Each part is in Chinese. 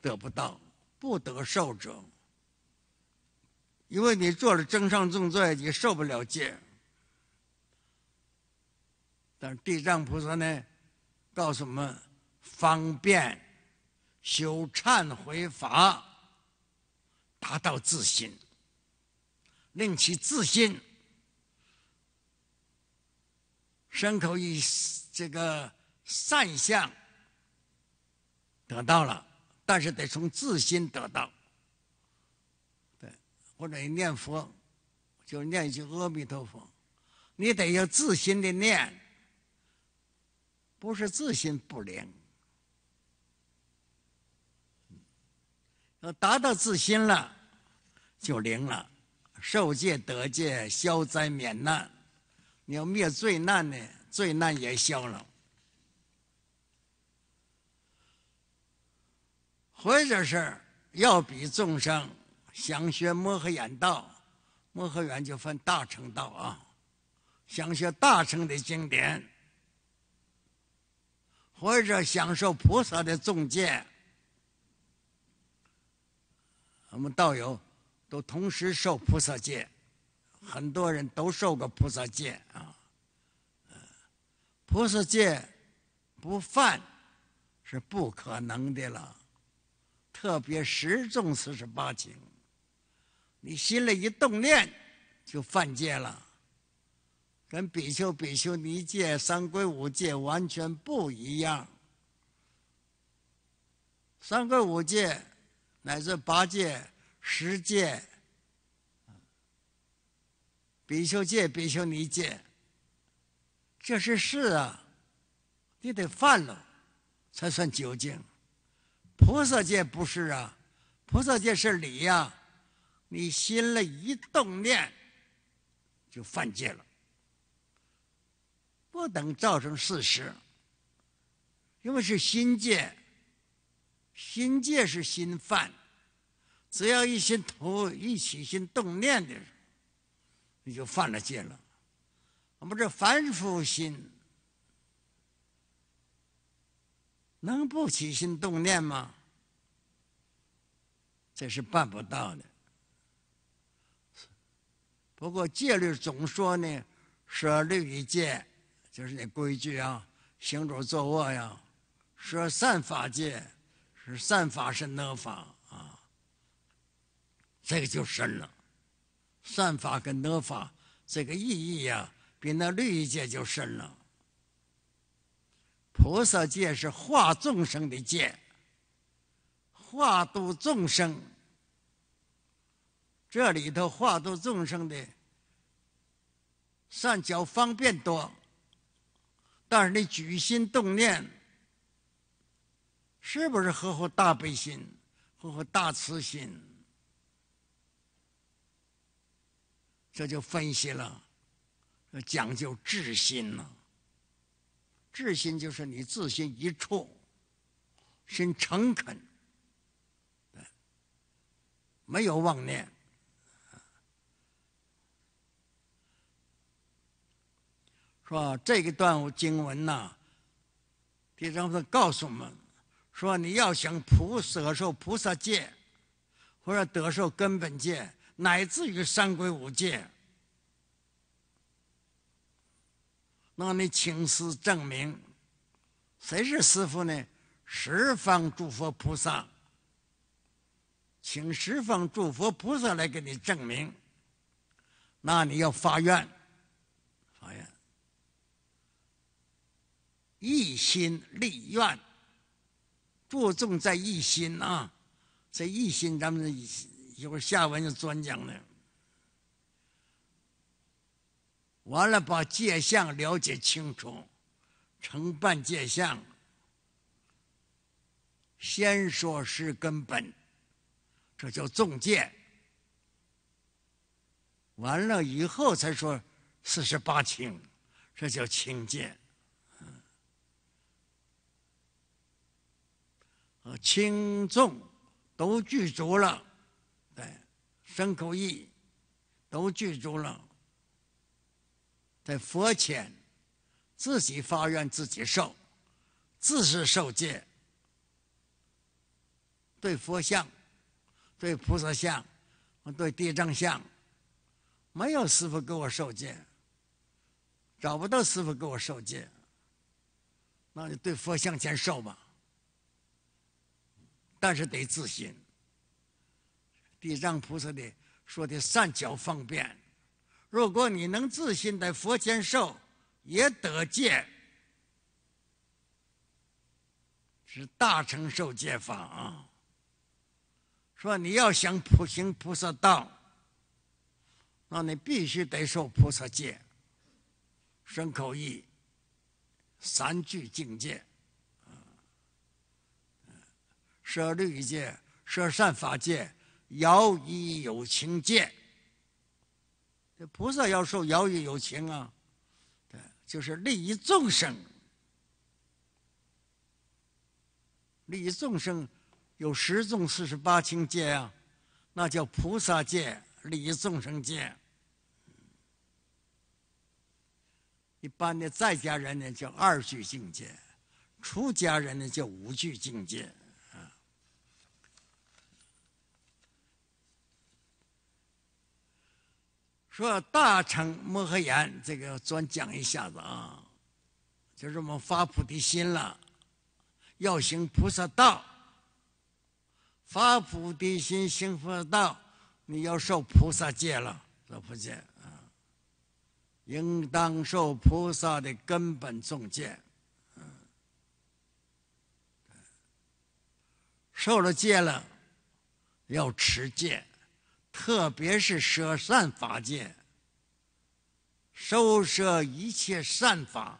得不到，不得受者，因为你做了增上重罪，你受不了戒。但是地藏菩萨呢，告诉我们方便修忏悔法，达到自心，令其自心，身口意这个善相得到了。但是得从自心得到，对，或者念佛，就念一句阿弥陀佛，你得要自心的念，不是自心不灵，要达到自心了，就灵了，受戒得戒，消灾免难，你要灭罪难呢，罪难也消了。或者是要比众生想学摩诃衍道，摩诃衍就分大乘道啊，想学大乘的经典，或者享受菩萨的众戒，我们道友都同时受菩萨戒，很多人都受过菩萨戒啊，菩萨戒不犯是不可能的了。特别十重四十八轻，你心里一动念，就犯戒了，跟比丘、比丘尼戒、三规五戒完全不一样。三规五戒乃至八戒、十戒，比丘戒、比丘尼戒，这是事啊，你得犯了，才算究竟。菩萨戒不是啊，菩萨戒是理呀。你心里一动念，就犯戒了，不能造成事实。因为是心戒，心戒是心犯，只要一心图、一起心动念的你就犯了戒了。我们这凡夫心。能不起心动念吗？这是办不到的。不过戒律总说呢，舍律一戒，就是那规矩啊，行走坐卧呀；舍善法戒，是善法是哪法啊？这个就深了。善法跟哪法这个意义呀，比那律仪戒就深了。菩萨戒是化众生的戒，化度众生。这里头化度众生的善巧方便多，但是你举心动念，是不是呵护大悲心、呵护大慈心？这就分析了，讲究智心了。至心就是你自心一处，心诚恳，没有妄念，说这个段经文呐，地藏菩萨告诉我们：说你要想菩萨受菩萨戒，或者得受根本戒，乃至于三归五戒。那你请师证明，谁是师傅呢？十方诸佛菩萨，请十方诸佛菩萨来给你证明。那你要发愿，发愿，一心立愿，注重在一心啊，在一心，咱们一会儿下文就专讲了。完了，把界相了解清楚，承办界相。先说是根本，这叫重界。完了以后才说四十八轻，这叫轻界。轻重都具足了，对，深口意都具足了。在佛前，自己发愿自己受，自是受戒。对佛像、对菩萨像、对地藏像，没有师傅给我受戒，找不到师傅给我受戒，那就对佛像前受吧。但是得自心。地藏菩萨的说的善巧方便。如果你能自信的佛前受，也得戒，是大乘受戒法啊。说你要想普行菩萨道，那你必须得受菩萨戒，身口意三聚境界，舍律戒、舍善法戒、摇一有情戒。这菩萨要受邀也有情啊，对，就是利益众生。利益众生，有十种四十八清界啊，那叫菩萨界利益众生界。一般的在家人呢叫二句境界，出家人呢叫五句境界。说大乘摩诃言，这个专讲一下子啊，就是我们发菩提心了，要行菩萨道，发菩提心行菩萨道，你要受菩萨戒了，受菩萨戒啊，应当受菩萨的根本重戒，受了戒了，要持戒。特别是舍善法界，收摄一切善法，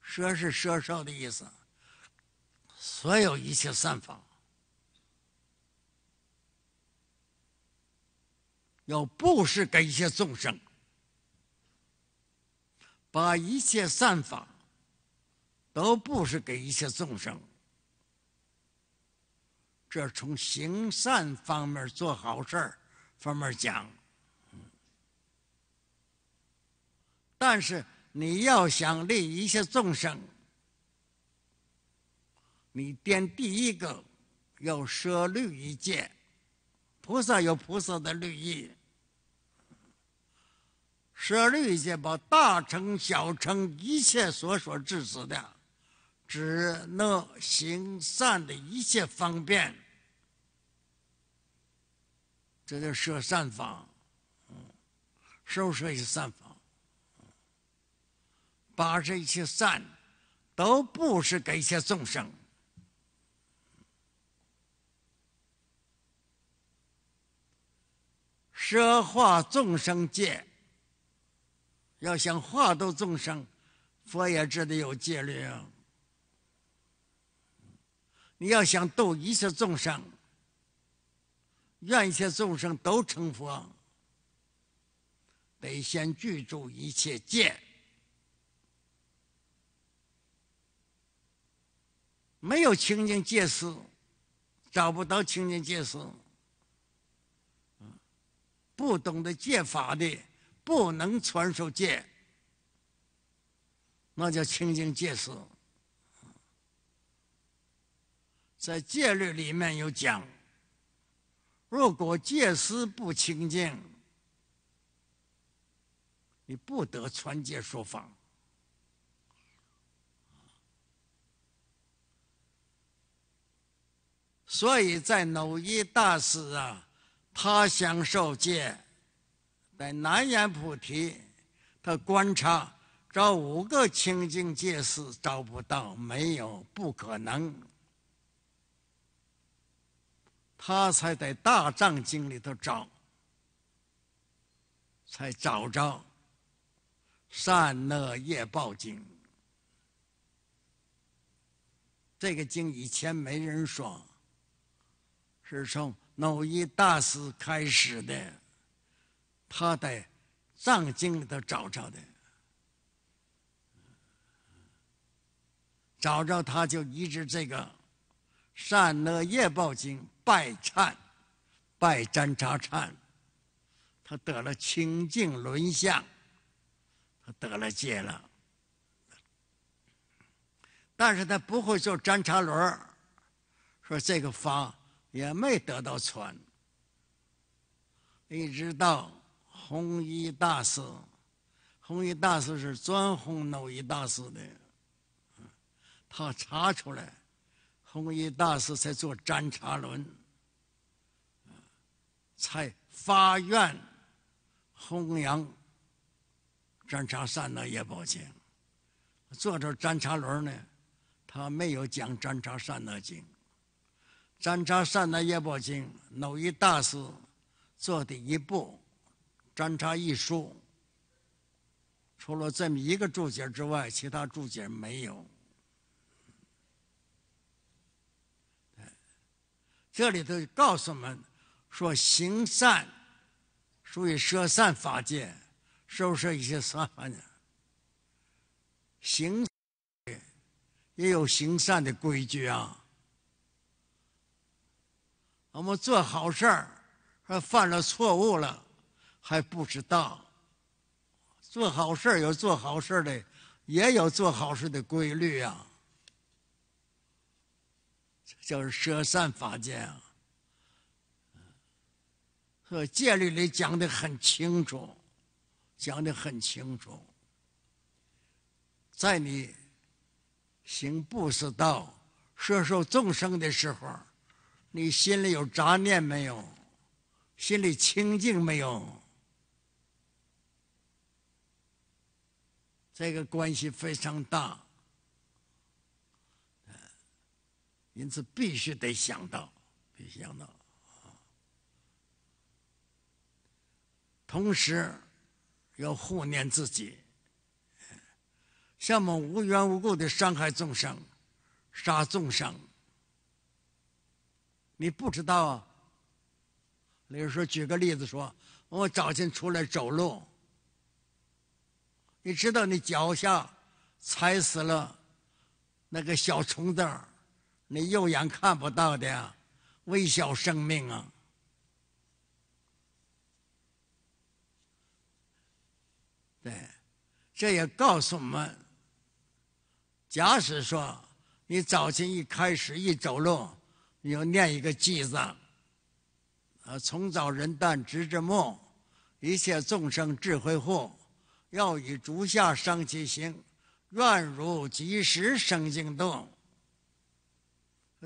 舍是舍受的意思。所有一切善法，要布施给一切众生，把一切善法都布施给一切众生。这从行善方面做好事儿。方面讲，但是你要想利一切众生，你第第一个要舍律一戒，菩萨有菩萨的律意。舍律一戒把大乘、小乘一切所说制止的，只能行善的一切方便。这就舍善法，嗯，受舍也散放，嗯，把这些善都不是给一些众生，舍化众生界，要想化度众生，佛也知得有戒律啊，你要想度一切众生。愿一切众生都成佛，得先具足一切戒。没有清净戒师，找不到清净戒师。不懂得戒法的，不能传授戒，那叫清净戒师。在戒律里面有讲。如果戒思不清净，你不得传戒说法。所以在某一大师啊，他想受戒，在南延菩提，他观察找五个清净戒师找不到，没有不可能。他才在大藏经里头找，才找着《善恶业报经》。这个经以前没人说，是从某一大师开始的。他在藏经里头找着的，找着他就一直这个。善恶业报经拜忏，拜占察忏，他得了清净轮相，他得了戒了，但是他不会做占察轮说这个法也没得到传，一直到弘一大师，弘一大师是专弘楼一大师的，他查出来。弘一大师在做《占察轮》，才发愿弘扬《占察善那业报经》，做着占察轮》呢，他没有讲《占察善那经》。《占察善那业报经》，某一大师做的一部《占察一书》，除了这么一个注解之外，其他注解没有。这里头告诉我们说，行善属于舍善法界，是不是一些说法呢？行也有行善的规矩啊。我们做好事儿还犯了错误了，还不知道。做好事儿有做好事儿的，也有做好事的规律啊。这叫舍善法戒啊，戒律里讲的很清楚，讲的很清楚。在你行布施道、摄受众生的时候，你心里有杂念没有？心里清净没有？这个关系非常大。因此，必须得想到，必须想到啊。同时，要护念自己，像我们无缘无故的伤害众生、杀众生，你不知道。啊。比如说，举个例子说，我早晨出来走路，你知道，你脚下踩死了那个小虫子。你肉眼看不到的微小生命啊！对，这也告诉我们：假使说你早晨一开始一走路，你要念一个偈子，呃，从早人旦直至暮，一切众生智慧护，要以足下生其心，愿如及时生净动。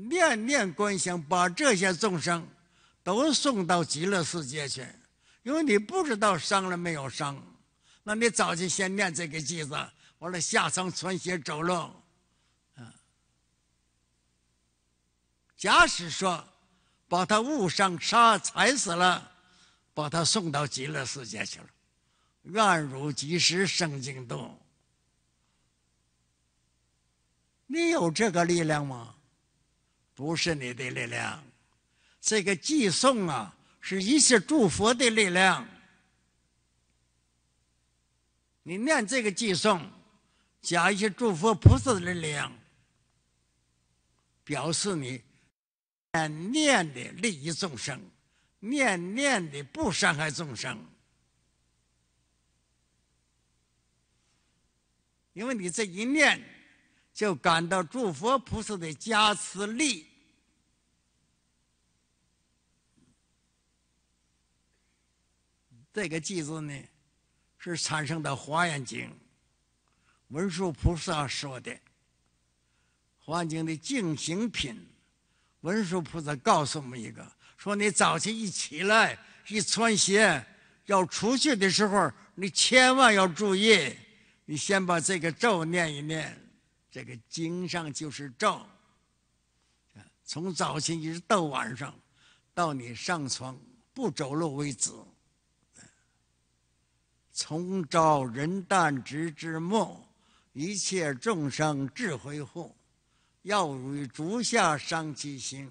念念观想，把这些众生都送到极乐世界去，因为你不知道伤了没有伤，那你早就先念这个句子，完了下层穿鞋走路。嗯，假使说把他误伤、杀、踩死了，把他送到极乐世界去了，愿汝及时生净土。你有这个力量吗？不是你的力量，这个寄送啊，是一些诸佛的力量。你念这个寄送，加一些诸佛菩萨的力量，表示你念念的利益众生，念念的不伤害众生，因为你这一念。就感到诸佛菩萨的加持力。这个偈子呢，是产生的《华严经》文殊菩萨说的，《华严经》的净行品。文殊菩萨告诉我们一个：说你早晨一起来，一穿鞋要出去的时候，你千万要注意，你先把这个咒念一念。这个经上就是照，从早晨一直到晚上，到你上床不走路为止。从朝人旦直至末，一切众生智慧护，要与足下伤其心。